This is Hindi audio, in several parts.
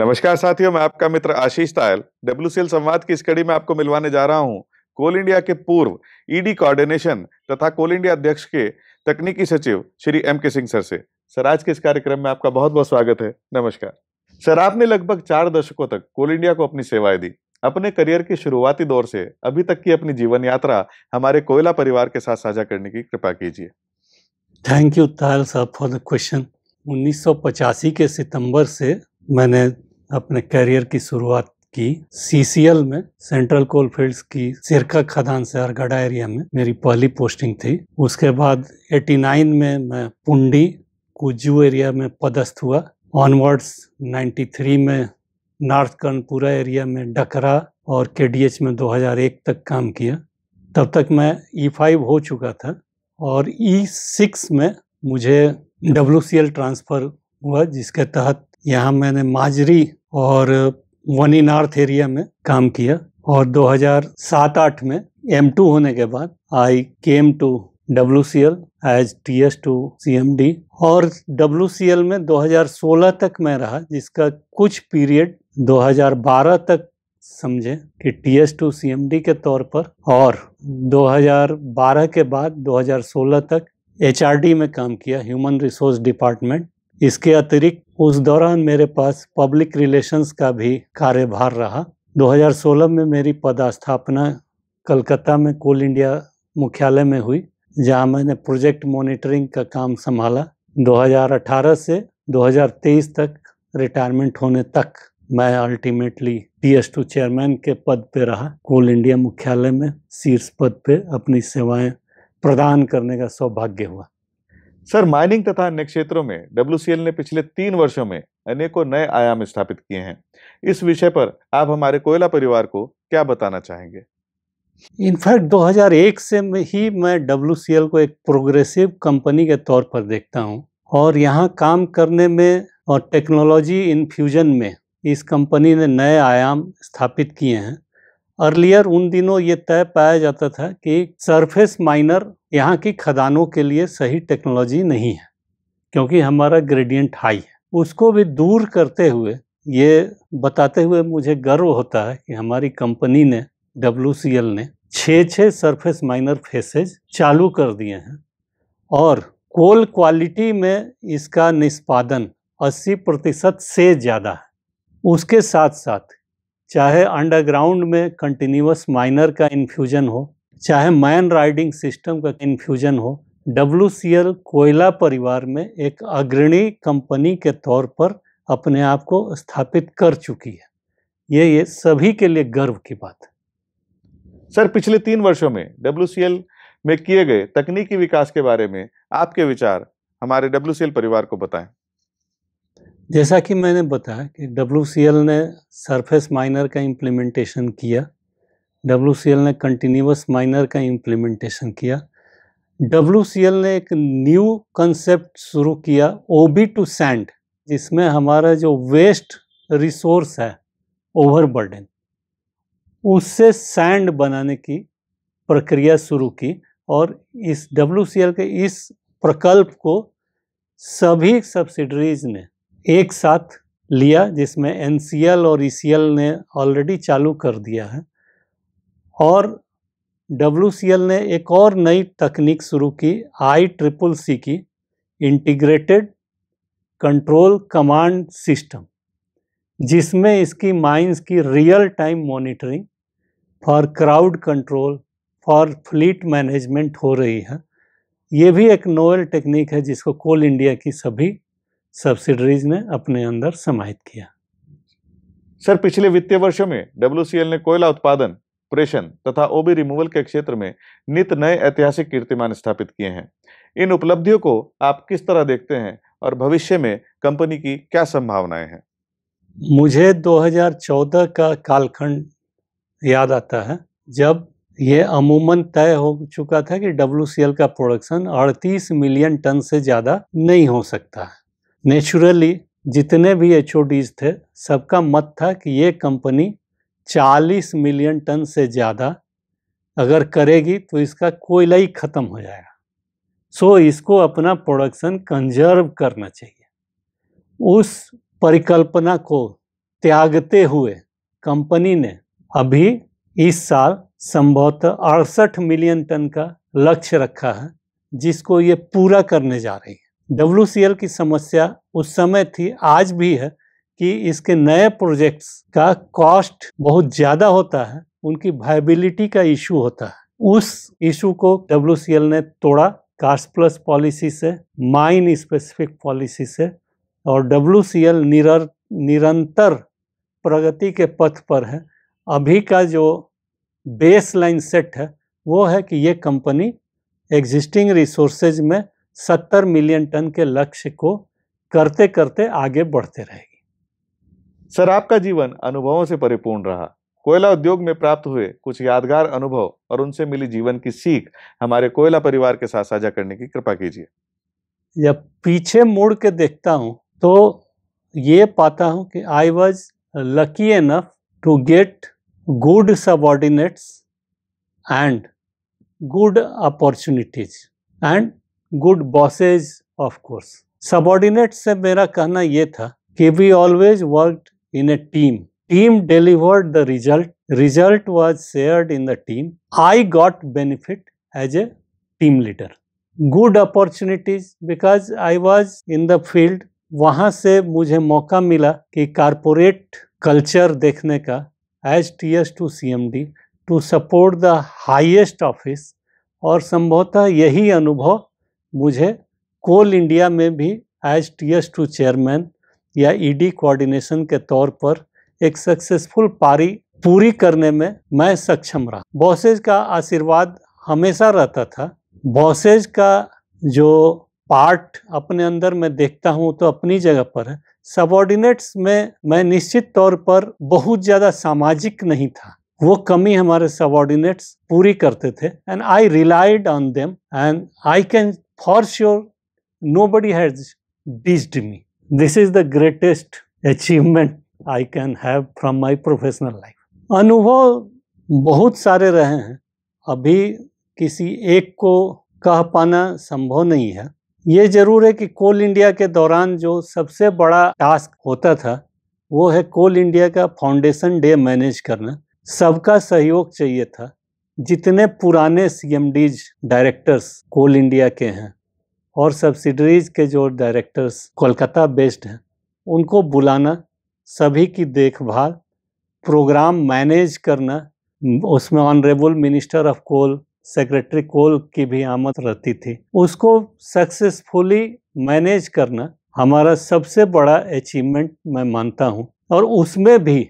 नमस्कार साथियों मैं आपका मित्र आशीष तायल डब्ल्यू संवाद की इस कड़ी में आपको मिलवाने जा रहा हूं कोल इंडिया के पूर्व ईडी e कोऑर्डिनेशन तथा कोल इंडिया अध्यक्ष के तकनीकी सचिव श्री एम के सिंह सर से सर आज के इस कार्यक्रम में आपका बहुत बहुत स्वागत है नमस्कार सर आपने लगभग चार दशकों तक कोल इंडिया को अपनी सेवाएं दी अपने करियर के शुरुआती दौर से अभी तक की अपनी जीवन यात्रा हमारे कोयला परिवार के साथ साझा करने की कृपा कीजिए थैंक यू तायल साहब फॉर द क्वेश्चन उन्नीस के सितंबर से मैंने अपने करियर की शुरुआत की सीसीएल में सेंट्रल कोल फील्ड्स की सिरका खदान से अरगढ़ा एरिया में मेरी पहली पोस्टिंग थी उसके बाद 89 में मैं पुंडी कुजू एरिया में पदस्थ हुआ ऑनवर्ड्स 93 में नॉर्थ कर्णपुरा एरिया में डकरा और के में 2001 तक काम किया तब तक मैं ई e फाइव हो चुका था और ई e सिक्स में मुझे डब्ल्यू ट्रांसफ़र हुआ जिसके तहत यहाँ मैंने माजरी और वन इन आर्थ एरिया में काम किया और 2007-8 में एम टू होने के बाद I came to W C L as T S to C M D और डब्ल्यू सी एल में 2016 तक मैं रहा जिसका कुछ पीरियड 2012 तक समझे कि T S to C M D के तौर पर और 2012 के बाद 2016 तक एच आर डी में काम किया ह्यूमन रिसोर्स डिपार्टमेंट इसके अतिरिक्त उस दौरान मेरे पास पब्लिक रिलेशंस का भी कार्यभार रहा 2016 में मेरी पदस्थापना कलकत्ता में कोल इंडिया मुख्यालय में हुई जहां मैंने प्रोजेक्ट मॉनिटरिंग का काम संभाला 2018 से 2023 तक रिटायरमेंट होने तक मैं ultimately P S to chairman के पद पे रहा कोल इंडिया मुख्यालय में शीर्ष पद पे अपनी सेवाएं प्रदान करने का सौभाग्य हुआ सर माइनिंग तथा अन्य क्षेत्रों में डब्ल्यू ने पिछले तीन वर्षों में अनेकों नए आयाम स्थापित किए हैं इस विषय पर आप हमारे कोयला परिवार को क्या बताना चाहेंगे इनफैक्ट 2001 से ही मैं डब्ल्यू को एक प्रोग्रेसिव कंपनी के तौर पर देखता हूँ और यहाँ काम करने में और टेक्नोलॉजी इन्फ्यूजन में इस कंपनी ने नए आयाम स्थापित किए हैं अर्लियर उन दिनों ये तय पाया जाता था कि सरफेस माइनर यहाँ की खदानों के लिए सही टेक्नोलॉजी नहीं है क्योंकि हमारा ग्रेडियंट हाई है उसको भी दूर करते हुए ये बताते हुए मुझे गर्व होता है कि हमारी कंपनी ने डब्ल्यू ने छः छः सरफेस माइनर फेसेज चालू कर दिए हैं और कोल क्वालिटी में इसका निष्पादन 80 प्रतिशत से ज़्यादा है उसके साथ साथ चाहे अंडरग्राउंड में कंटिन्यूस माइनर का इन्फ्यूजन हो चाहे मैन राइडिंग सिस्टम का इन्फ्यूजन हो डब्ल्यू कोयला परिवार में एक अग्रणी कंपनी के तौर पर अपने आप को स्थापित कर चुकी है ये ये सभी के लिए गर्व की बात सर पिछले तीन वर्षों में डब्ल्यू में किए गए तकनीकी विकास के बारे में आपके विचार हमारे डब्ल्यू परिवार को बताएं जैसा कि मैंने बताया कि डब्ल्यू ने सरफेस माइनर का इम्प्लीमेंटेशन किया डब्ल्यू ने कंटिन्यूस माइनर का इम्प्लीमेंटेशन किया डब्ल्यू ने एक न्यू कंसेप्ट शुरू किया ओ बी टू सैंड जिसमें हमारा जो वेस्ट रिसोर्स है ओवरबर्डन उससे सैंड बनाने की प्रक्रिया शुरू की और इस डब्ल्यू के इस प्रकल्प को सभी सब्सिडरीज ने एक साथ लिया जिसमें एन और ई e ने ऑलरेडी चालू कर दिया है और डब्ल्यू ने एक और नई तकनीक शुरू की आई ट्रिपल सी की इंटीग्रेटेड कंट्रोल कमांड सिस्टम जिसमें इसकी माइंस की real time monitoring for crowd control for fleet management हो रही है ये भी एक नोवेल टेक्निक है जिसको कोल इंडिया की सभी सब्सिडरीज ने अपने अंदर समाहित किया सर पिछले वित्तीय वर्षों में डब्ल्यू ने कोयला उत्पादन प्रेषण तथा ओबी रिमूवल के क्षेत्र में नित नए ऐतिहासिक कीर्तिमान स्थापित किए हैं इन उपलब्धियों को आप किस तरह देखते हैं और भविष्य में कंपनी की क्या संभावनाएं हैं मुझे 2014 का कालखंड याद आता है जब ये अमूमन तय हो चुका था कि डब्ल्यू का प्रोडक्शन 38 मिलियन टन से ज़्यादा नहीं हो सकता है नेचुरली जितने भी एच थे सबका मत था कि ये कंपनी 40 मिलियन टन से ज़्यादा अगर करेगी तो इसका कोयला ही ख़त्म हो जाएगा सो so, इसको अपना प्रोडक्शन कंजर्व करना चाहिए उस परिकल्पना को त्यागते हुए कंपनी ने अभी इस साल संभवतः अड़सठ मिलियन टन का लक्ष्य रखा है जिसको ये पूरा करने जा रही है डब्ल्यू की समस्या उस समय थी आज भी है कि इसके नए प्रोजेक्ट्स का कॉस्ट बहुत ज़्यादा होता है उनकी वायबिलिटी का इशू होता है उस इशू को डब्ल्यू ने तोड़ा कार्स प्लस पॉलिसी से माइन स्पेसिफिक पॉलिसी से और डब्ल्यू एल निरंतर प्रगति के पथ पर है अभी का जो बेस लाइन सेट है वो है कि ये कंपनी एग्जिस्टिंग रिसोर्सेज में सत्तर मिलियन टन के लक्ष्य को करते करते आगे बढ़ते रहेगी सर आपका जीवन अनुभवों से परिपूर्ण रहा कोयला उद्योग में प्राप्त हुए कुछ यादगार अनुभव और उनसे मिली जीवन की सीख हमारे कोयला परिवार के साथ साझा करने की कृपा कीजिए जब पीछे मुड़ के देखता हूँ तो ये पाता हूँ कि I was lucky enough to get good subordinates and good opportunities and good bosses of course subordinate से मेरा कहना यह था कि we always work in a team team delivered the result result was shared in the team I got benefit as a team leader good opportunities because I was in the field वहां से मुझे मौका मिला कि कारपोरेट कल्चर देखने का as T S to C M D to support the highest office और संभवतः यही अनुभव मुझे कोल इंडिया में भी as T S to chairman या ईडी कोऑर्डिनेशन के तौर पर एक सक्सेसफुल पारी पूरी करने में मैं सक्षम रहा बॉसेज का आशीर्वाद हमेशा रहता था बॉसेज का जो पार्ट अपने अंदर मैं देखता हूँ तो अपनी जगह पर है सबॉर्डिनेट्स में मैं निश्चित तौर पर बहुत ज़्यादा सामाजिक नहीं था वो कमी हमारे सबॉर्डिनेट्स पूरी करते थे and I relied on them and I can for sure nobody has teased me. This is the greatest achievement I can have from my professional life. अनुभव बहुत सारे रहे हैं अभी किसी एक को कह पाना संभव नहीं है ये ज़रूर है कि कोल इंडिया के दौरान जो सबसे बड़ा टास्क होता था वो है कोल इंडिया का फाउंडेशन डे मैनेज करना सबका सहयोग चाहिए था जितने पुराने सीएमडीज डायरेक्टर्स कोल इंडिया के हैं और सब्सिडरीज के जो डायरेक्टर्स कोलकाता बेस्ड हैं उनको बुलाना सभी की देखभाल प्रोग्राम मैनेज करना उसमें honourable minister of coal secretary coal की भी आमद रहती थी उसको सक्सेसफुली मैनेज करना हमारा सबसे बड़ा अचीवमेंट मैं मानता हूँ और उसमें भी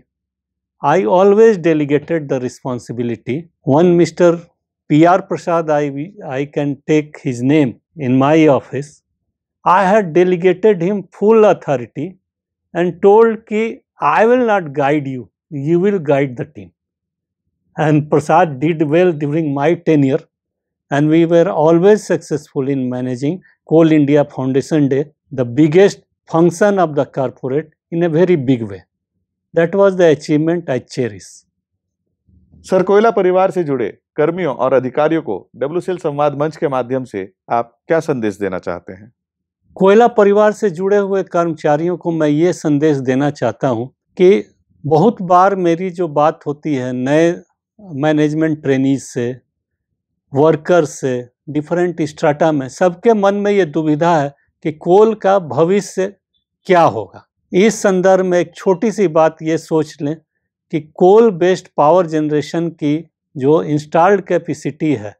I always delegated the responsibility One Mr. P.R. Prasad, I, I can take his name in my office. I had delegated him full authority and told ki, I will not guide you, you will guide the team. And Prasad did well during my tenure and we were always successful in managing Coal India Foundation Day, the biggest function of the corporate in a very big way. That was the achievement I cherish. सरकोयला परिवार से जुड़े कर्मियों और अधिकारियों को डब्ल्यू संवाद मंच के माध्यम से आप क्या संदेश देना चाहते हैं कोयला परिवार से जुड़े हुए कर्मचारियों को मैं ये संदेश देना चाहता हूँ कि बहुत बार मेरी जो बात होती है नए मैनेजमेंट ट्रेनीज से वर्कर से डिफरेंट स्ट्राटा में सबके मन में ये दुविधा है कि कोल का भविष्य क्या होगा इस संदर्भ में एक छोटी सी बात ये सोच लें कि कोल बेस्ड पावर जनरेशन की जो इंस्टॉल्ड कैपेसिटी है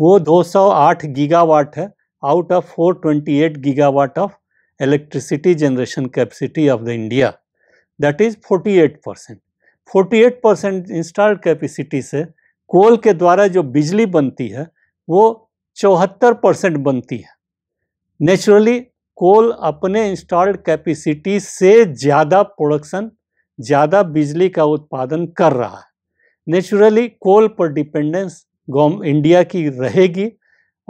वो 208 गीगावाट है out of 428 gigawatt of electricity generation capacity of the India that is 48 forty eight percent installed capacity से कोल के द्वारा जो बिजली बनती है वो चौहत्तर परसेंट बनती है नेचुरली कोल अपने इंस्टॉल्ड कैपेसिटी से ज़्यादा प्रोडक्शन ज़्यादा बिजली का उत्पादन कर रहा है नेचुरली कोल पर डिपेंडेंस गौम इंडिया की रहेगी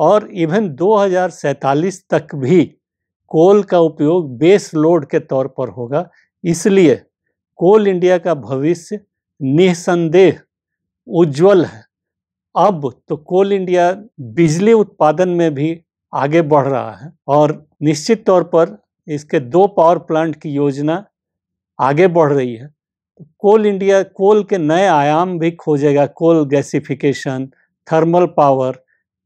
और इवन 2047 तक भी कोल का उपयोग बेस लोड के तौर पर होगा इसलिए कोल इंडिया का भविष्य निसंदेह उज्जवल है अब तो कोल इंडिया बिजली उत्पादन में भी आगे बढ़ रहा है और निश्चित तौर पर इसके दो पावर प्लांट की योजना आगे बढ़ रही है कोल इंडिया कोल के नए आयाम भी खोजेगा coal gasification thermal power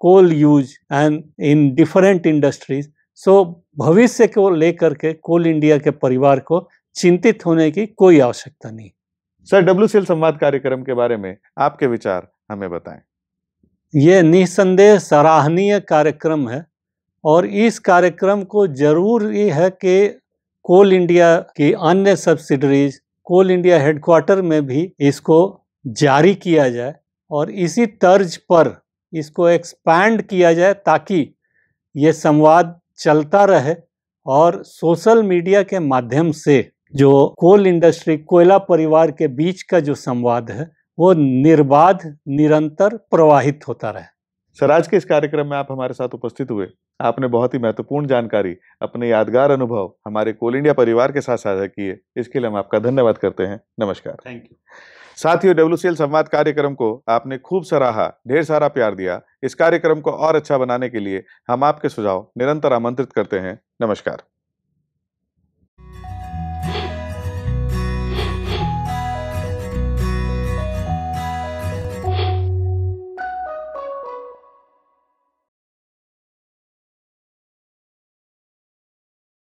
coal use and in different industries so भविष्य को लेकर के कोल इंडिया के परिवार को चिंतित होने की कोई आवश्यकता नहीं सर डब्ल्यू संवाद कार्यक्रम के बारे में आपके विचार हमें बताएं ये निसंदेह सराहनीय कार्यक्रम है और इस कार्यक्रम को जरूर ये है कि कोल इंडिया की अन्य सब्सिडरीज कोल इंडिया हेडक्वार्टर में भी इसको जारी किया जाए और इसी तर्ज पर इसको एक्सपैंड किया जाए ताकि ये संवाद चलता रहे और सोशल मीडिया के माध्यम से जो कोल इंडस्ट्री कोयला परिवार के बीच का जो संवाद है वो निर्बाध निरंतर प्रवाहित होता रहे सर आज के इस कार्यक्रम में आप हमारे साथ उपस्थित हुए आपने बहुत ही महत्वपूर्ण जानकारी अपने यादगार अनुभव हमारे कोल इंडिया परिवार के साथ साझा किए इसके लिए हम आपका धन्यवाद करते हैं नमस्कार थैंक यू साथियों डब्ल्यू संवाद कार्यक्रम को आपने खूब सराहा ढेर सारा प्यार दिया इस कार्यक्रम को और अच्छा बनाने के लिए हम आपके सुझाव निरंतर आमंत्रित करते हैं नमस्कार